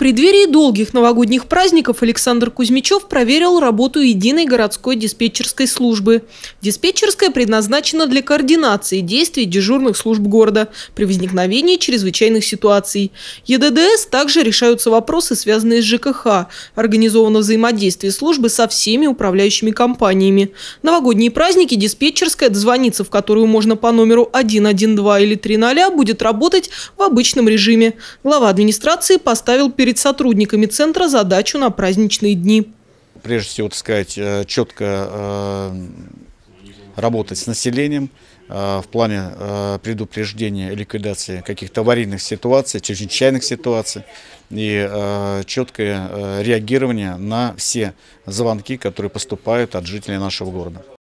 преддверии долгих новогодних праздников Александр Кузьмичев проверил работу единой городской диспетчерской службы. Диспетчерская предназначена для координации действий дежурных служб города при возникновении чрезвычайных ситуаций. ЕДДС также решаются вопросы, связанные с ЖКХ. Организовано взаимодействие службы со всеми управляющими компаниями. Новогодние праздники диспетчерская, дозвониться в которую можно по номеру 112 или 300, будет работать в обычном режиме. Глава администрации поставил перед перед сотрудниками центра задачу на праздничные дни. Прежде всего, так сказать, э, четко э, работать с населением э, в плане предупреждения ликвидации каких-то аварийных ситуаций, чрезвычайных ситуаций и четкое реагирование на все звонки, которые поступают от жителей нашего города.